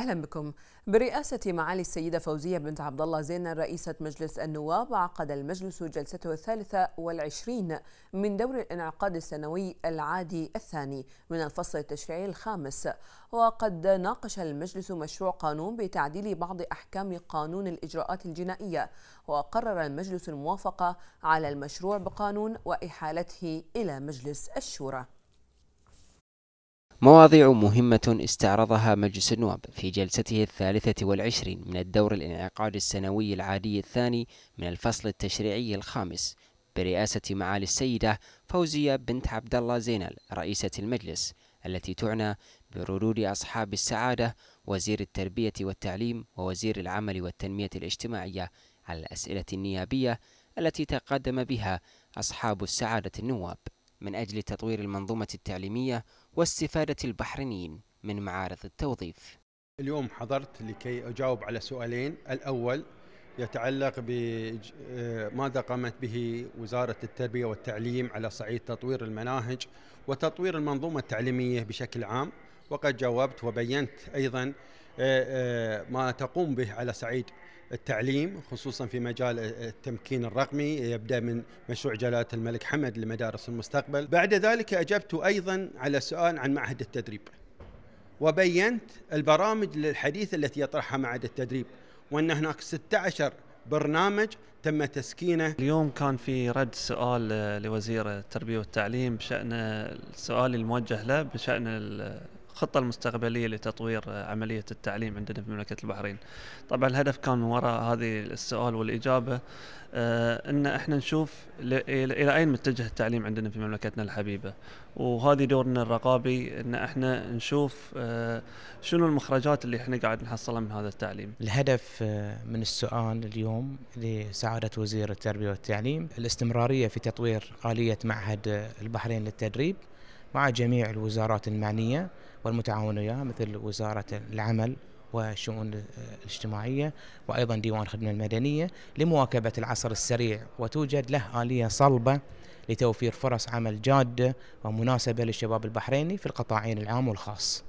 اهلا بكم برئاسه معالي السيده فوزيه بنت عبد الله زين رئيسه مجلس النواب عقد المجلس جلسته الثالثه والعشرين من دور الانعقاد السنوي العادي الثاني من الفصل التشريعي الخامس وقد ناقش المجلس مشروع قانون بتعديل بعض احكام قانون الاجراءات الجنائيه وقرر المجلس الموافقه على المشروع بقانون واحالته الى مجلس الشورى مواضيع مهمة استعرضها مجلس النواب في جلسته الثالثة والعشرين من الدور الانعقاد السنوي العادي الثاني من الفصل التشريعي الخامس برئاسة معالي السيدة فوزية بنت عبد الله زينل رئيسة المجلس التي تعنى بردود أصحاب السعادة وزير التربية والتعليم ووزير العمل والتنمية الاجتماعية على الأسئلة النيابية التي تقدم بها أصحاب السعادة النواب من أجل تطوير المنظومة التعليمية والسفارة البحرينيين من معارض التوظيف اليوم حضرت لكي أجاوب على سؤالين الأول يتعلق بماذا آه، قامت به وزارة التربية والتعليم على صعيد تطوير المناهج وتطوير المنظومة التعليمية بشكل عام وقد جاوبت وبينت أيضا آه، آه، ما تقوم به على صعيد التعليم خصوصا في مجال التمكين الرقمي يبدا من مشروع جلاله الملك حمد لمدارس المستقبل بعد ذلك اجبت ايضا على سؤال عن معهد التدريب وبينت البرامج الحديثه التي يطرحها معهد التدريب وان هناك 16 برنامج تم تسكينه اليوم كان في رد سؤال لوزير التربيه والتعليم بشان السؤال الموجه له بشان الخطه المستقبليه لتطوير آه، عمليه التعليم عندنا في مملكه البحرين طبعا الهدف كان من وراء هذه السؤال والاجابه آه، ان احنا نشوف الى اين متجه التعليم عندنا في مملكتنا الحبيبه وهذه دورنا الرقابي ان احنا نشوف آه، شنو المخرجات اللي احنا قاعد نحصلها من هذا التعليم الهدف من السؤال اليوم لسعاده وزير التربيه والتعليم الاستمراريه في تطوير آلية معهد البحرين للتدريب مع جميع الوزارات المعنية والمتعاون وياه مثل وزارة العمل والشؤون الاجتماعية وأيضا ديوان الخدمة المدنية لمواكبة العصر السريع وتوجد له آلية صلبة لتوفير فرص عمل جادة ومناسبة للشباب البحريني في القطاعين العام والخاص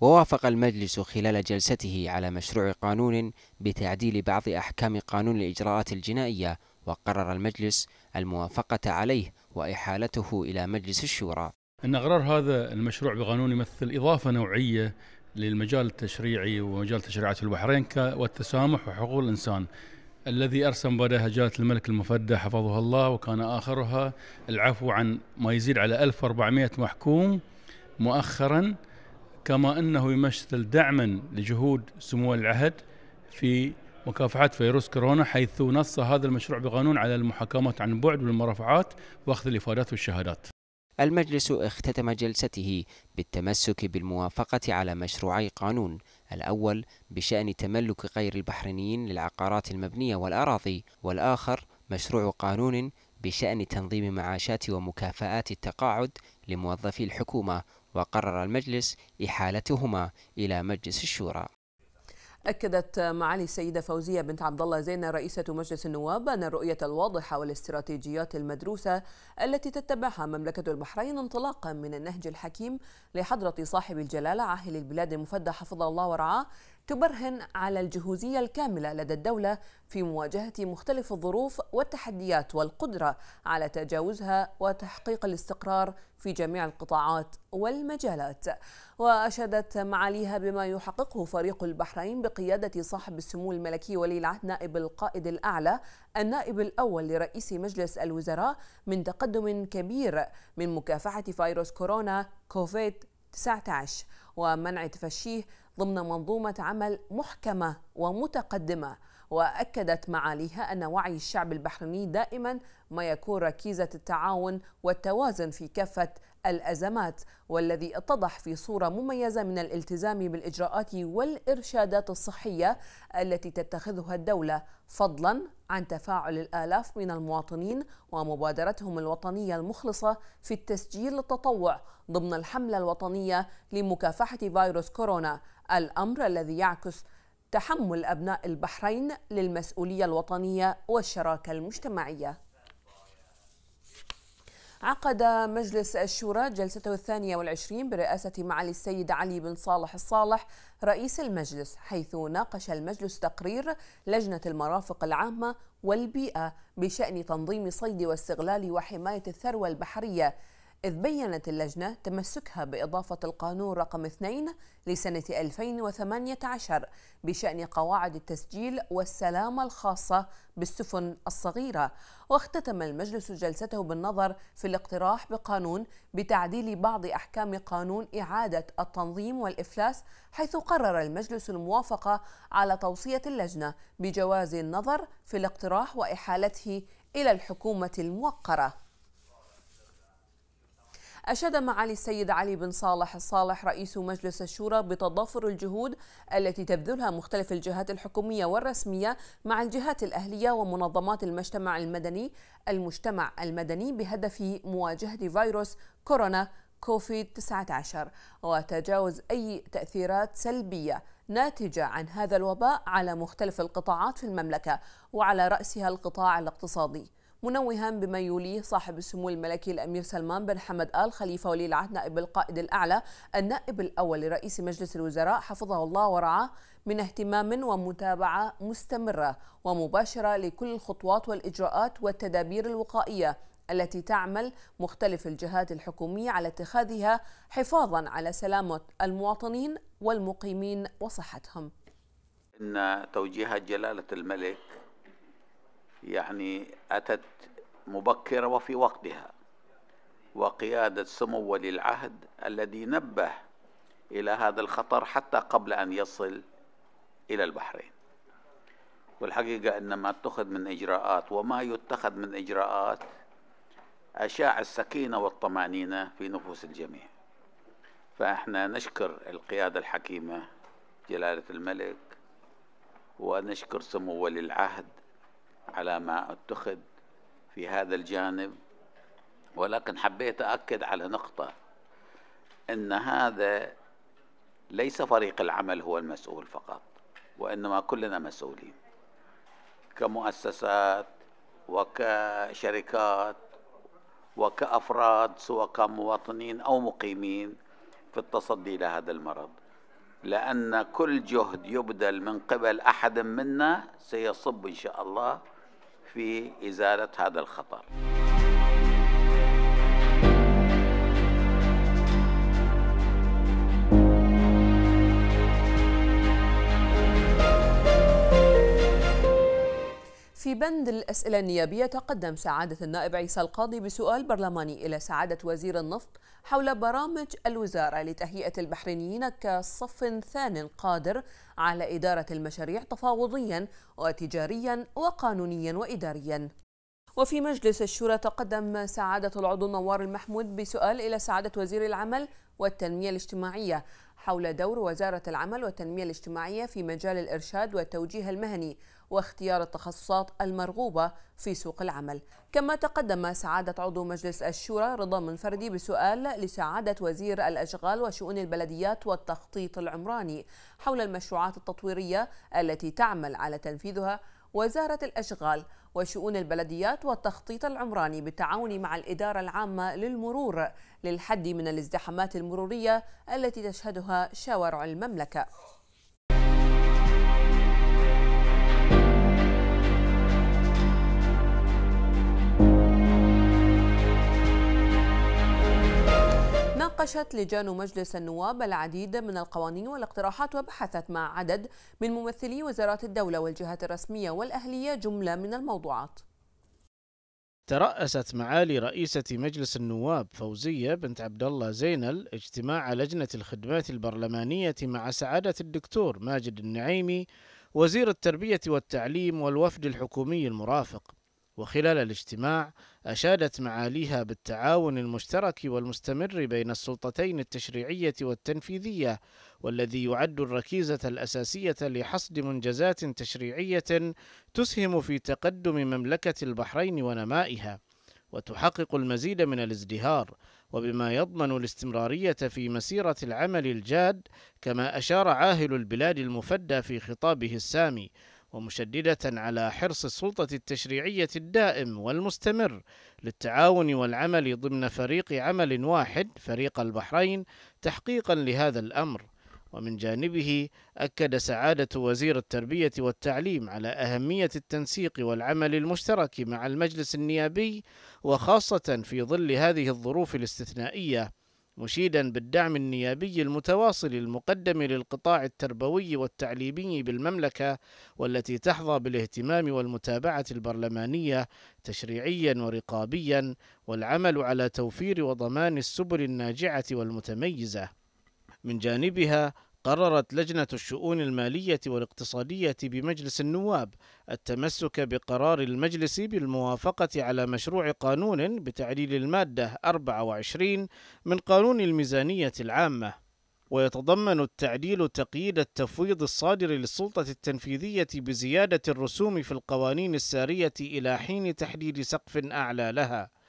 ووافق المجلس خلال جلسته على مشروع قانون بتعديل بعض أحكام قانون الإجراءات الجنائية وقرر المجلس الموافقة عليه وإحالته إلى مجلس الشورى أن أغرار هذا المشروع بقانون يمثل إضافة نوعية للمجال التشريعي ومجال تشريعات البحرين والتسامح وحقوق الإنسان الذي أرسم جلاله الملك المفدى حفظه الله وكان آخرها العفو عن ما يزيد على 1400 محكوم مؤخرا كما أنه يمثل دعما لجهود سمو العهد في مكافحة فيروس كورونا حيث نص هذا المشروع بقانون على المحاكمات عن بعد والمرافعات وأخذ الإفادات والشهادات المجلس اختتم جلسته بالتمسك بالموافقة على مشروعي قانون الأول بشأن تملك غير البحرينيين للعقارات المبنية والأراضي والآخر مشروع قانون بشأن تنظيم معاشات ومكافآت التقاعد لموظفي الحكومة وقرر المجلس إحالتهما إلى مجلس الشورى أكدت معالي السيدة فوزية بنت عبد الله زينة رئيسة مجلس النواب أن الرؤية الواضحة والاستراتيجيات المدروسة التي تتبعها مملكة البحرين انطلاقا من النهج الحكيم لحضرة صاحب الجلالة عاهل البلاد المفدى حفظه الله ورعاه تبرهن على الجهوزية الكاملة لدى الدولة في مواجهة مختلف الظروف والتحديات والقدرة على تجاوزها وتحقيق الاستقرار في جميع القطاعات والمجالات وأشادت معاليها بما يحققه فريق البحرين بقيادة صاحب السمو الملكي ولي العهد نائب القائد الأعلى النائب الأول لرئيس مجلس الوزراء من تقدم كبير من مكافحة فيروس كورونا كوفيد 19 ومنع تفشيه ضمن منظومة عمل محكمة ومتقدمة وأكدت معاليها أن وعي الشعب البحريني دائما ما يكون ركيزة التعاون والتوازن في كافة الأزمات والذي اتضح في صورة مميزة من الالتزام بالإجراءات والإرشادات الصحية التي تتخذها الدولة فضلا عن تفاعل الآلاف من المواطنين ومبادرتهم الوطنية المخلصة في التسجيل التطوع ضمن الحملة الوطنية لمكافحة فيروس كورونا الأمر الذي يعكس تحمل أبناء البحرين للمسؤولية الوطنية والشراكة المجتمعية عقد مجلس الشورى جلسته الثانية والعشرين برئاسة معالي السيد علي بن صالح الصالح رئيس المجلس حيث ناقش المجلس تقرير لجنة المرافق العامة والبيئة بشأن تنظيم صيد واستغلال وحماية الثروة البحرية إذ بيّنت اللجنة تمسكها بإضافة القانون رقم 2 لسنة 2018 بشأن قواعد التسجيل والسلامة الخاصة بالسفن الصغيرة واختتم المجلس جلسته بالنظر في الاقتراح بقانون بتعديل بعض أحكام قانون إعادة التنظيم والإفلاس حيث قرر المجلس الموافقة على توصية اللجنة بجواز النظر في الاقتراح وإحالته إلى الحكومة الموقرة أشاد معالي السيد علي بن صالح الصالح رئيس مجلس الشورى بتضافر الجهود التي تبذلها مختلف الجهات الحكومية والرسمية مع الجهات الأهلية ومنظمات المجتمع المدني المجتمع المدني بهدف مواجهة فيروس كورونا كوفيد 19 وتجاوز أي تأثيرات سلبية ناتجة عن هذا الوباء على مختلف القطاعات في المملكة وعلى رأسها القطاع الاقتصادي منوها بما يوليه صاحب السمو الملكي الأمير سلمان بن حمد آل خليفة ولي العهد نائب القائد الأعلى النائب الأول لرئيس مجلس الوزراء حفظه الله ورعاه من اهتمام ومتابعة مستمرة ومباشرة لكل الخطوات والإجراءات والتدابير الوقائية التي تعمل مختلف الجهات الحكومية على اتخاذها حفاظا على سلامة المواطنين والمقيمين وصحتهم إن توجيهات جلالة الملك يعني أتت مبكرة وفي وقتها وقيادة سمو ولي العهد الذي نبه إلى هذا الخطر حتى قبل أن يصل إلى البحرين والحقيقة أن ما اتخذ من إجراءات وما يتخذ من إجراءات أشاع السكينة والطمأنينة في نفوس الجميع فإحنا نشكر القيادة الحكيمة جلالة الملك ونشكر سمو ولي العهد على ما اتخذ في هذا الجانب ولكن حبيت أأكد على نقطة أن هذا ليس فريق العمل هو المسؤول فقط وإنما كلنا مسؤولين كمؤسسات وكشركات وكأفراد سواء كمواطنين أو مقيمين في التصدي لهذا المرض لأن كل جهد يبذل من قبل أحد منا سيصب إن شاء الله في إزالة هذا الخطر بند الأسئلة النيابية تقدم سعادة النائب عيسى القاضي بسؤال برلماني إلى سعادة وزير النفط حول برامج الوزارة لتهيئة البحرينيين كصف ثان قادر على إدارة المشاريع تفاوضيا وتجاريا وقانونيا وإداريا وفي مجلس الشورى تقدم سعادة العضو نوار المحمود بسؤال إلى سعادة وزير العمل والتنمية الاجتماعية حول دور وزارة العمل والتنمية الاجتماعية في مجال الإرشاد والتوجيه المهني واختيار التخصصات المرغوبة في سوق العمل كما تقدم سعادة عضو مجلس الشورى رضا منفردي بسؤال لسعادة وزير الأشغال وشؤون البلديات والتخطيط العمراني حول المشروعات التطويرية التي تعمل على تنفيذها وزارة الأشغال وشؤون البلديات والتخطيط العمراني بالتعاون مع الإدارة العامة للمرور للحد من الازدحامات المرورية التي تشهدها شوارع المملكة ناقشت لجان مجلس النواب العديد من القوانين والاقتراحات وبحثت مع عدد من ممثلي وزارات الدولة والجهات الرسمية والأهلية جملة من الموضوعات ترأست معالي رئيسة مجلس النواب فوزية بنت عبد الله زينل اجتماع لجنة الخدمات البرلمانية مع سعادة الدكتور ماجد النعيمي وزير التربية والتعليم والوفد الحكومي المرافق وخلال الاجتماع أشادت معاليها بالتعاون المشترك والمستمر بين السلطتين التشريعية والتنفيذية والذي يعد الركيزة الأساسية لحصد منجزات تشريعية تسهم في تقدم مملكة البحرين ونمائها وتحقق المزيد من الازدهار وبما يضمن الاستمرارية في مسيرة العمل الجاد كما أشار عاهل البلاد المفدى في خطابه السامي ومشددة على حرص السلطة التشريعية الدائم والمستمر للتعاون والعمل ضمن فريق عمل واحد فريق البحرين تحقيقا لهذا الأمر ومن جانبه أكد سعادة وزير التربية والتعليم على أهمية التنسيق والعمل المشترك مع المجلس النيابي وخاصة في ظل هذه الظروف الاستثنائية مشيدا بالدعم النيابي المتواصل المقدم للقطاع التربوي والتعليمي بالمملكة والتي تحظى بالاهتمام والمتابعة البرلمانية تشريعيا ورقابيا والعمل على توفير وضمان السبل الناجعة والمتميزة من جانبها قررت لجنة الشؤون المالية والاقتصادية بمجلس النواب التمسك بقرار المجلس بالموافقة على مشروع قانون بتعديل المادة 24 من قانون الميزانية العامة، ويتضمن التعديل تقييد التفويض الصادر للسلطة التنفيذية بزيادة الرسوم في القوانين السارية إلى حين تحديد سقف أعلى لها.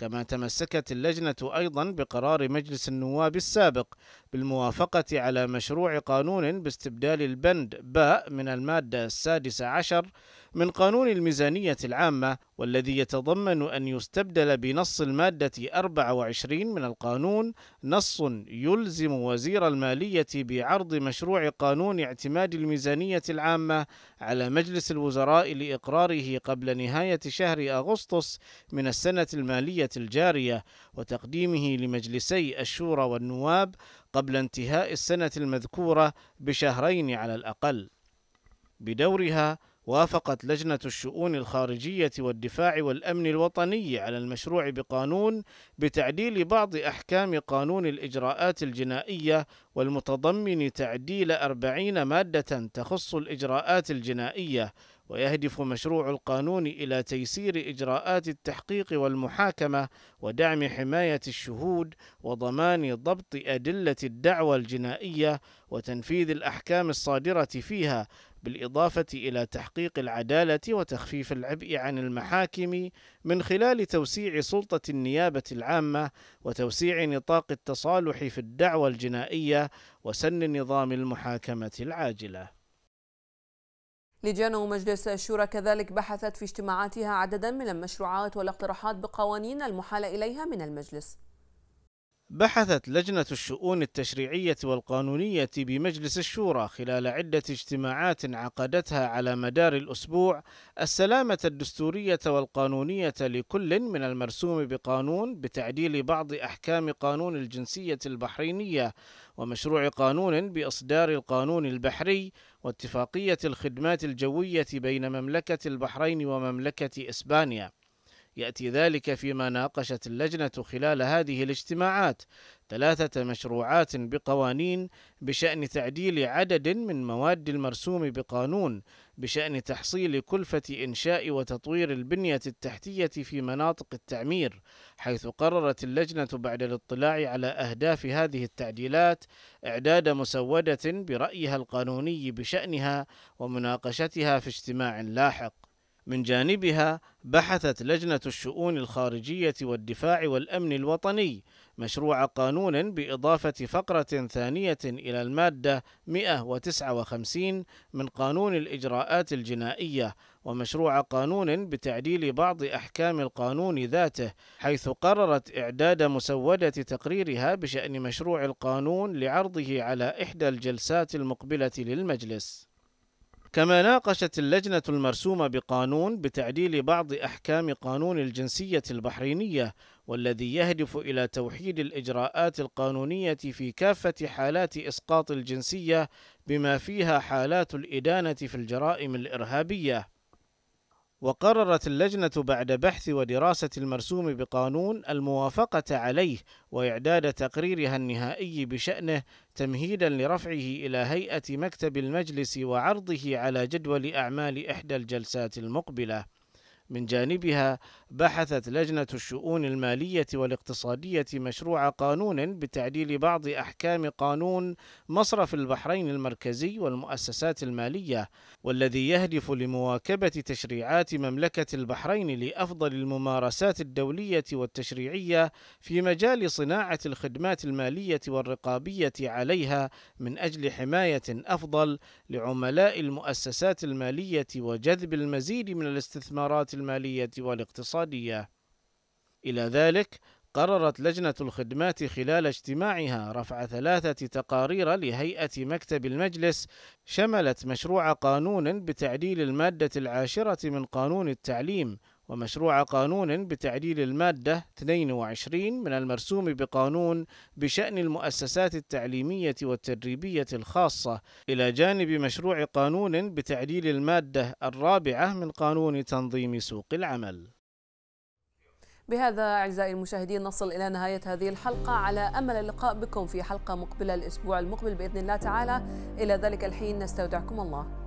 كما تمسكت اللجنة أيضا بقرار مجلس النواب السابق بالموافقة على مشروع قانون باستبدال البند باء من المادة السادسة عشر من قانون الميزانية العامة والذي يتضمن أن يستبدل بنص المادة 24 من القانون نص يلزم وزير المالية بعرض مشروع قانون اعتماد الميزانية العامة على مجلس الوزراء لإقراره قبل نهاية شهر أغسطس من السنة المالية الجارية وتقديمه لمجلسي الشورى والنواب قبل انتهاء السنة المذكورة بشهرين على الأقل. بدورها وافقت لجنة الشؤون الخارجية والدفاع والأمن الوطني على المشروع بقانون بتعديل بعض أحكام قانون الإجراءات الجنائية والمتضمن تعديل أربعين مادة تخص الإجراءات الجنائية ويهدف مشروع القانون إلى تيسير إجراءات التحقيق والمحاكمة ودعم حماية الشهود وضمان ضبط أدلة الدعوى الجنائية وتنفيذ الأحكام الصادرة فيها بالإضافة إلى تحقيق العدالة وتخفيف العبء عن المحاكم من خلال توسيع سلطة النيابة العامة وتوسيع نطاق التصالح في الدعوى الجنائية وسن نظام المحاكمة العاجلة لجان ومجلس الشورى كذلك بحثت في اجتماعاتها عددا من المشروعات والاقتراحات بقوانين المحال إليها من المجلس بحثت لجنة الشؤون التشريعية والقانونية بمجلس الشورى خلال عدة اجتماعات عقدتها على مدار الأسبوع السلامة الدستورية والقانونية لكل من المرسوم بقانون بتعديل بعض أحكام قانون الجنسية البحرينية ومشروع قانون بإصدار القانون البحري واتفاقية الخدمات الجوية بين مملكة البحرين ومملكة إسبانيا يأتي ذلك فيما ناقشت اللجنة خلال هذه الاجتماعات ثلاثة مشروعات بقوانين بشأن تعديل عدد من مواد المرسوم بقانون بشأن تحصيل كلفة إنشاء وتطوير البنية التحتية في مناطق التعمير، حيث قررت اللجنة بعد الاطلاع على أهداف هذه التعديلات إعداد مسودة برأيها القانوني بشأنها ومناقشتها في اجتماع لاحق. من جانبها بحثت لجنة الشؤون الخارجية والدفاع والأمن الوطني مشروع قانون بإضافة فقرة ثانية إلى المادة 159 من قانون الإجراءات الجنائية ومشروع قانون بتعديل بعض أحكام القانون ذاته حيث قررت إعداد مسودة تقريرها بشأن مشروع القانون لعرضه على إحدى الجلسات المقبلة للمجلس كما ناقشت اللجنة المرسومة بقانون بتعديل بعض أحكام قانون الجنسية البحرينية والذي يهدف إلى توحيد الإجراءات القانونية في كافة حالات إسقاط الجنسية بما فيها حالات الإدانة في الجرائم الإرهابية وقررت اللجنة بعد بحث ودراسة المرسوم بقانون الموافقة عليه وإعداد تقريرها النهائي بشأنه تمهيدا لرفعه إلى هيئة مكتب المجلس وعرضه على جدول أعمال إحدى الجلسات المقبلة. من جانبها بحثت لجنة الشؤون المالية والاقتصادية مشروع قانون بتعديل بعض أحكام قانون مصرف البحرين المركزي والمؤسسات المالية والذي يهدف لمواكبة تشريعات مملكة البحرين لأفضل الممارسات الدولية والتشريعية في مجال صناعة الخدمات المالية والرقابية عليها من أجل حماية أفضل لعملاء المؤسسات المالية وجذب المزيد من الاستثمارات المالية والاقتصادية. إلى ذلك، قررت لجنة الخدمات خلال اجتماعها رفع ثلاثة تقارير لهيئة مكتب المجلس شملت مشروع قانون بتعديل المادة العاشرة من قانون التعليم ومشروع قانون بتعديل المادة 22 من المرسوم بقانون بشأن المؤسسات التعليمية والتدريبية الخاصة إلى جانب مشروع قانون بتعديل المادة الرابعة من قانون تنظيم سوق العمل بهذا أعزائي المشاهدين نصل إلى نهاية هذه الحلقة على أمل اللقاء بكم في حلقة مقبلة الأسبوع المقبل بإذن الله تعالى إلى ذلك الحين نستودعكم الله